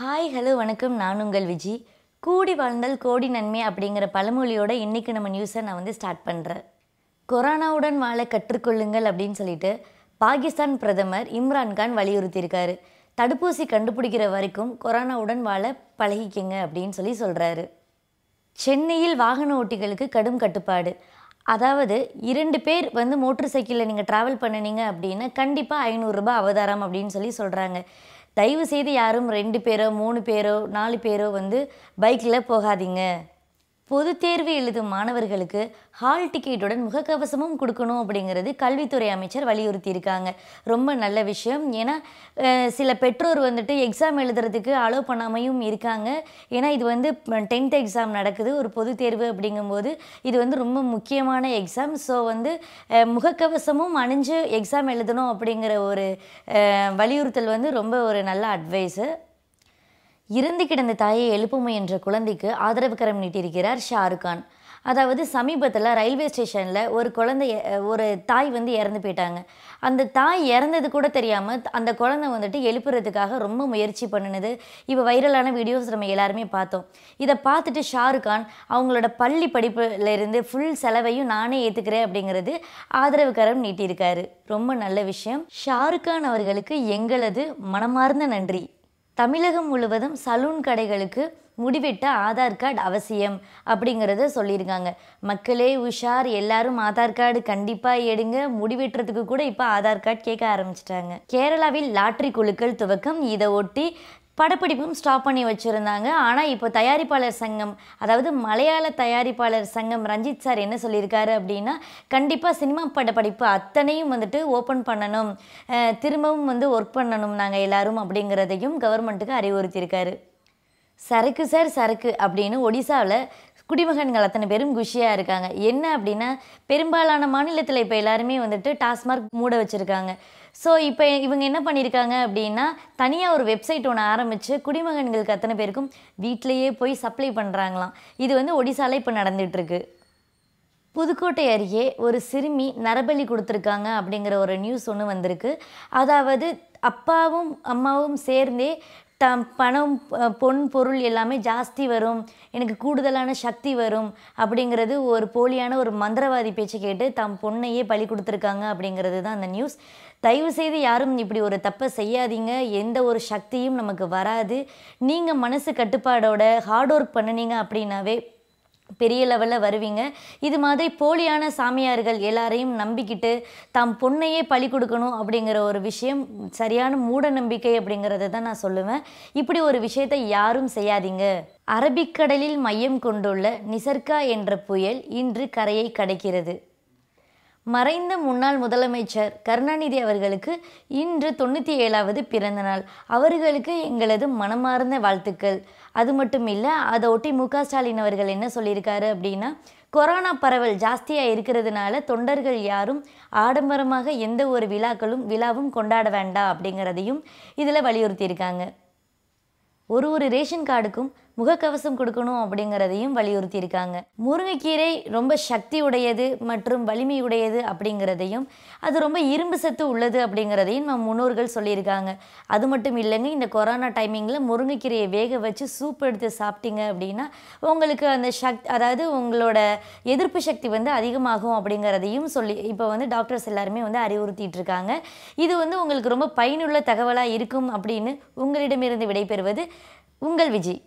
hi hello வணக்கம் நான் உங்கள் விஜி கூடி வாழ்ந்தால் கோடி நன்மை அப்படிங்கிற பழமொழியோட இன்றைக்கி நம்ம நியூஸை நான் வந்து ஸ்டார்ட் பண்ணுறேன் கொரோனாவுடன் வாழ கற்றுக்கொள்ளுங்கள் அப்படின்னு சொல்லிட்டு பாகிஸ்தான் பிரதமர் இம்ரான்கான் வலியுறுத்தியிருக்காரு தடுப்பூசி கண்டுபிடிக்கிற வரைக்கும் கொரோனாவுடன் வாழ பழகிக்கங்க அப்படின்னு சொல்லி சொல்கிறாரு சென்னையில் வாகன ஓட்டிகளுக்கு கடும் கட்டுப்பாடு அதாவது இரண்டு பேர் வந்து மோட்டர் சைக்கிளில் நீங்கள் ட்ராவல் பண்ணினீங்க அப்படின்னா கண்டிப்பாக ஐநூறுரூபா அவதாரம் அப்படின்னு சொல்லி சொல்கிறாங்க தயவு செய்து யாரும் ரெண்டு பேரோ மூணு பேரோ நாலு பேரோ வந்து பைக்கில் போகாதீங்க பொது தேர்வு எழுதும் மாணவர்களுக்கு ஹால் டிக்கெட்டுடன் முகக்கவசமும் கொடுக்கணும் அப்படிங்கிறது கல்வித்துறை அமைச்சர் வலியுறுத்தி இருக்காங்க ரொம்ப நல்ல விஷயம் ஏன்னா சில பெற்றோர் வந்துட்டு எக்ஸாம் எழுதுறதுக்கு அலோவ் பண்ணாமையும் இருக்காங்க ஏன்னா இது வந்து டென்த் எக்ஸாம் நடக்குது ஒரு பொது தேர்வு அப்படிங்கும்போது இது வந்து ரொம்ப முக்கியமான எக்ஸாம் ஸோ வந்து முகக்கவசமும் அணிஞ்சு எக்ஸாம் எழுதணும் அப்படிங்கிற ஒரு வலியுறுத்தல் வந்து ரொம்ப ஒரு நல்ல அட்வைஸு இருந்து கிடந்த தாயை எழுப்ப முயன்ற குழந்தைக்கு ஆதரவு கரம் நீட்டியிருக்கிறார் ஷாருக் கான் அதாவது சமீபத்தில் ரயில்வே ஸ்டேஷனில் ஒரு குழந்தை ஒரு தாய் வந்து இறந்து போயிட்டாங்க அந்த தாய் இறந்தது கூட தெரியாமல் அந்த குழந்தை வந்துட்டு எழுப்புறதுக்காக ரொம்ப முயற்சி பண்ணினது இப்போ வைரலான வீடியோஸ் நம்ம எல்லாருமே பார்த்தோம் இதை பார்த்துட்டு ஷாருக் கான் அவங்களோட பள்ளி படிப்புலேருந்து ஃபுல் செலவையும் நானே ஏற்றுக்கிறேன் அப்படிங்கிறது ஆதரவு கரம் நீட்டியிருக்காரு ரொம்ப நல்ல விஷயம் ஷாருக் கான் அவர்களுக்கு எங்களது மனமார்ந்த நன்றி தமிழகம் முழுவதும் சலூன் கடைகளுக்கு முடிவிட்ட ஆதார் கார்டு அவசியம் அப்படிங்கிறத சொல்லியிருக்காங்க மக்களே உஷார் எல்லாரும் ஆதார் கார்டு கண்டிப்பாக எடுங்க முடிவெட்டுறதுக்கு கூட இப்போ ஆதார் கார்டு கேட்க ஆரம்பிச்சிட்டாங்க கேரளாவில் லாட்ரி குழுக்கள் துவக்கம் இதை ஒட்டி படப்பிடிப்பும் ஸ்டாப் பண்ணி வச்சுருந்தாங்க ஆனால் இப்போ தயாரிப்பாளர் சங்கம் அதாவது மலையாள தயாரிப்பாளர் சங்கம் ரஞ்சித் சார் என்ன சொல்லியிருக்காரு அப்படின்னா கண்டிப்பாக சினிமா படப்படிப்பு அத்தனையும் வந்துட்டு ஓப்பன் பண்ணணும் திரும்பவும் வந்து ஒர்க் பண்ணணும் நாங்கள் எல்லோரும் அப்படிங்கிறதையும் கவர்மெண்ட்டுக்கு அறிவுறுத்தியிருக்காரு சரக்கு சார் சரக்கு அப்படின்னு ஒடிசாவில் குடிமகன்கள் அத்தனை பேரும் குஷியாக இருக்காங்க என்ன அப்படின்னா பெரும்பாலான மாநிலத்தில் இப்போ எல்லாருமே வந்துட்டு டாஸ்மார்க் மூட வச்சுருக்காங்க ஸோ இப்போ இவங்க என்ன பண்ணியிருக்காங்க அப்படின்னா தனியாக ஒரு வெப்சைட் ஒன்று ஆரம்பித்து குடிமகன்களுக்கு அத்தனை பேருக்கும் வீட்டிலையே போய் சப்ளை பண்ணுறாங்களாம் இது வந்து ஒடிசாவில் இப்போ நடந்துகிட்ருக்கு புதுக்கோட்டை அருகே ஒரு சிறுமி நரபலி கொடுத்துருக்காங்க அப்படிங்கிற ஒரு நியூஸ் ஒன்று வந்திருக்கு அதாவது அப்பாவும் அம்மாவும் சேர்ந்தே தம் பணம் பொன் பொருள் எல்லாமே ஜாஸ்தி வரும் எனக்கு கூடுதலான சக்தி வரும் அப்படிங்கிறது ஒரு போலியான ஒரு மந்திரவாதி பேச்சு கேட்டு தம் பொண்ணையே பலி கொடுத்துருக்காங்க அப்படிங்கிறது தான் அந்த நியூஸ் தயவு செய்து யாரும் இப்படி ஒரு தப்பை செய்யாதீங்க எந்த ஒரு சக்தியும் நமக்கு வராது நீங்கள் மனசு கட்டுப்பாடோட ஹார்ட் ஒர்க் பண்ணினீங்க அப்படின்னாவே பெரிய லெவலில் வருவீங்க இது மாதிரி போலியான சாமியார்கள் எல்லாரையும் நம்பிக்கிட்டு தாம் பொண்ணையே பழி கொடுக்கணும் அப்படிங்கிற ஒரு விஷயம் சரியான மூட நம்பிக்கை அப்படிங்கிறத தான் நான் சொல்லுவேன் இப்படி ஒரு விஷயத்தை யாரும் செய்யாதீங்க அரபிக்கடலில் மையம் கொண்டுள்ள நிசர்கா என்ற புயல் இன்று கரையை கடைக்கிறது மறைந்த முன்னாள் முதலமைச்சர் கருணாநிதி அவர்களுக்கு இன்று தொண்ணூற்றி ஏழாவது பிறந்த நாள் அவர்களுக்கு எங்களது மனமார்ந்த வாழ்த்துக்கள் அது மட்டும் இல்லை அதை ஒட்டி மு ஸ்டாலின் அவர்கள் என்ன சொல்லியிருக்காரு அப்படின்னா கொரோனா பரவல் ஜாஸ்தியாக இருக்கிறதுனால தொண்டர்கள் யாரும் ஆடம்பரமாக எந்த ஒரு விழாக்களும் விழாவும் கொண்டாட வேண்டாம் அப்படிங்கிறதையும் இதில் வலியுறுத்தியிருக்காங்க ஒரு ஒரு ரேஷன் கார்டுக்கும் முகக்கவசம் கொடுக்கணும் அப்படிங்கிறதையும் வலியுறுத்தியிருக்காங்க முருங்கைக்கீரை ரொம்ப சக்தி உடையது மற்றும் வலிமை உடையது அப்படிங்கிறதையும் அது ரொம்ப இரும்பு சத்து உள்ளது அப்படிங்கிறதையும் நம்ம முன்னோர்கள் சொல்லியிருக்காங்க அது மட்டும் இல்லைங்க இந்த கொரோனா டைமிங்கில் முருங்கைக்கீரையை வேக வச்சு சூப் எடுத்து சாப்பிட்டீங்க அப்படின்னா உங்களுக்கு அந்த சக்தி அதாவது உங்களோட எதிர்ப்பு சக்தி வந்து அதிகமாகும் அப்படிங்கிறதையும் சொல்லி இப்போ வந்து டாக்டர்ஸ் எல்லாருமே வந்து அறிவுறுத்திட்டு இருக்காங்க இது வந்து உங்களுக்கு ரொம்ப பயனுள்ள தகவலாக இருக்கும் அப்படின்னு உங்களிடமிருந்து விடைபெறுவது உங்கள் விஜய்